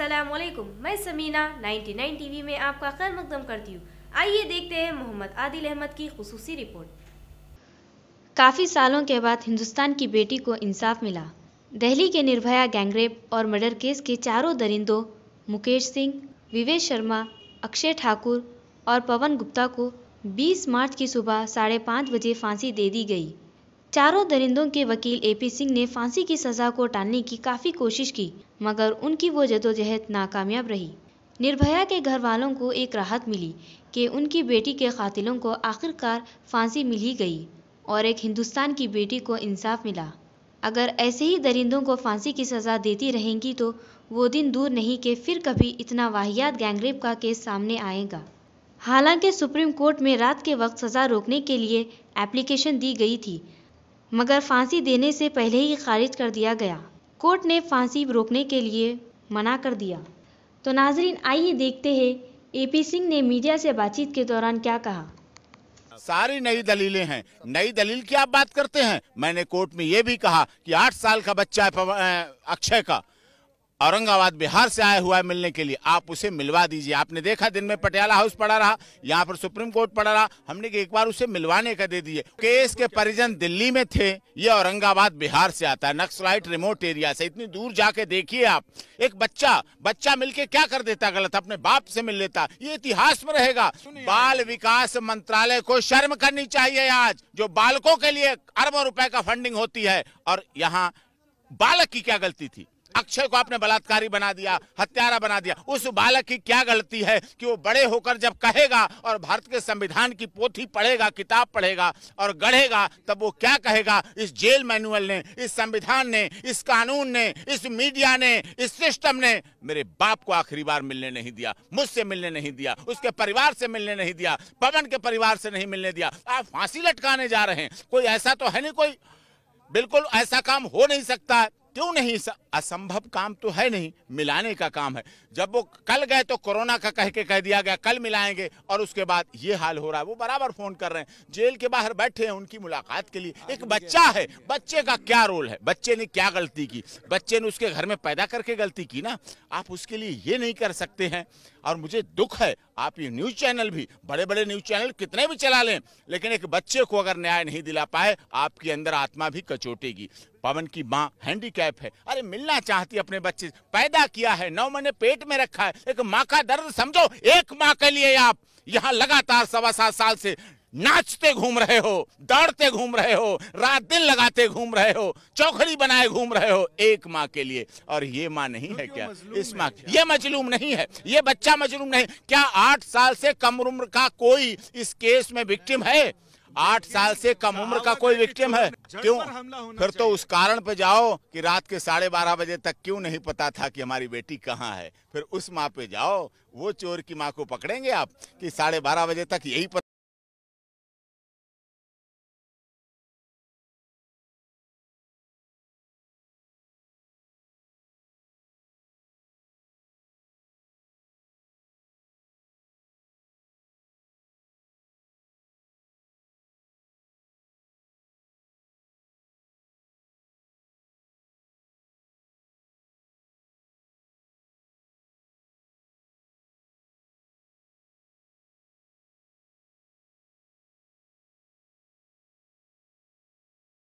वालेकुम मैं समीना 99 टीवी में आपका खैर मकदम करती हूँ आइए देखते हैं मोहम्मद आदिल अहमद की खसूसी रिपोर्ट काफ़ी सालों के बाद हिंदुस्तान की बेटी को इंसाफ मिला दिल्ली के निर्भया गैंगरेप और मर्डर केस के चारों दरिंदों मुकेश सिंह विवेक शर्मा अक्षय ठाकुर और पवन गुप्ता को 20 मार्च की सुबह साढ़े पाँच बजे फांसी दे दी गई चारों दरिंदों के वकील एपी सिंह ने फांसी की सजा को टालने की काफी कोशिश की मगर उनकी वो जदोजहद नाकामयाब रही निर्भया के घर वालों को एक राहत मिली कि उनकी बेटी के कातिलों को आखिरकार फांसी मिल ही गई और एक हिंदुस्तान की बेटी को इंसाफ मिला अगर ऐसे ही दरिंदों को फांसी की सज़ा देती रहेंगी तो वो दिन दूर नहीं कि फिर कभी इतना वाहियात गैंगरेप का केस सामने आएगा हालांकि सुप्रीम कोर्ट में रात के वक्त सज़ा रोकने के लिए एप्लीकेशन दी गई थी मगर फांसी देने से पहले ही खारिज कर दिया गया कोर्ट ने फांसी रोकने के लिए मना कर दिया तो नाजरीन आइए देखते हैं एपी सिंह ने मीडिया से बातचीत के दौरान क्या कहा सारी नई दलीलें हैं नई दलील की आप बात करते हैं मैंने कोर्ट में ये भी कहा कि आठ साल का बच्चा है अक्षय का औरंगाबाद बिहार से आया हुआ है मिलने के लिए आप उसे मिलवा दीजिए आपने देखा दिन में पटियाला हाउस पड़ा रहा यहाँ पर सुप्रीम कोर्ट पड़ा रहा हमने एक बार उसे मिलवाने का दे दिए केस के परिजन दिल्ली में थे ये औरंगाबाद बिहार से आता है नक्सलाइट रिमोट एरिया से इतनी दूर जाके देखिए आप एक बच्चा बच्चा मिलके क्या कर देता गलत अपने बाप से मिल लेता ये इतिहास में रहेगा बाल विकास मंत्रालय को शर्म करनी चाहिए आज जो बालकों के लिए अरबों रुपए का फंडिंग होती है और यहाँ बालक की क्या गलती थी अक्षय को आपने बलात्कारी बना दिया हत्यारा बना दिया उस बालक की क्या गलती है कि वो बड़े होकर जब कहेगा और भारत के संविधान की पोथी पढ़ेगा किताब पढ़ेगा और गढ़ेगा तब वो क्या कहेगा इस जेल मैनुअल ने इस संविधान ने इस कानून ने इस मीडिया ने इस सिस्टम ने मेरे बाप को आखिरी बार मिलने नहीं दिया मुझसे मिलने नहीं दिया उसके परिवार से मिलने नहीं दिया पवन के परिवार से नहीं मिलने दिया आप फांसी लटकाने जा रहे हैं कोई ऐसा तो है नहीं कोई बिल्कुल ऐसा काम हो नहीं सकता है क्यों नहीं असंभव काम तो है नहीं मिलाने का काम है जब वो कल गए तो कोरोना का कह के कह दिया गया कल मिलाएंगे और उसके बाद ये हाल हो रहा है वो बराबर फोन कर रहे हैं जेल के बाहर बैठे हैं उनकी मुलाकात के लिए एक बच्चा है बच्चे का क्या रोल है बच्चे ने क्या गलती की बच्चे ने उसके घर में पैदा करके गलती की ना आप उसके लिए ये नहीं कर सकते हैं और मुझे दुख है आप ये न्यूज चैनल भी बड़े बड़े न्यूज चैनल कितने भी चला लें लेकिन एक बच्चे को अगर न्याय नहीं दिला पाए आपके अंदर आत्मा भी कचोटेगी पवन की माँ हैंडीकैप है अरे मिलना चाहती अपने बच्चे पैदा किया है नौ महीने पेट में रखा है एक माँ का दर्द समझो एक माँ के लिए आप यहाँ लगातार सवा सात साल से नाचते घूम रहे हो दौड़ते घूम रहे हो रात दिन लगाते घूम रहे हो चौखड़ी बनाए घूम रहे हो एक माँ के लिए और ये माँ नहीं है क्या इस माँ ये मजलूम नहीं है ये बच्चा मजलूम नहीं क्या आठ साल से कम उम्र का कोई इस केस में विक्टिम है आठ साल से कम हाँ, उम्र का कोई विक्टिम है क्यों फिर तो उस कारण पे जाओ कि रात के साढ़े बारह बजे तक क्यों नहीं पता था कि हमारी बेटी कहाँ है फिर उस माँ पे जाओ वो चोर की माँ को पकड़ेंगे आप कि साढ़े बारह बजे तक यही पता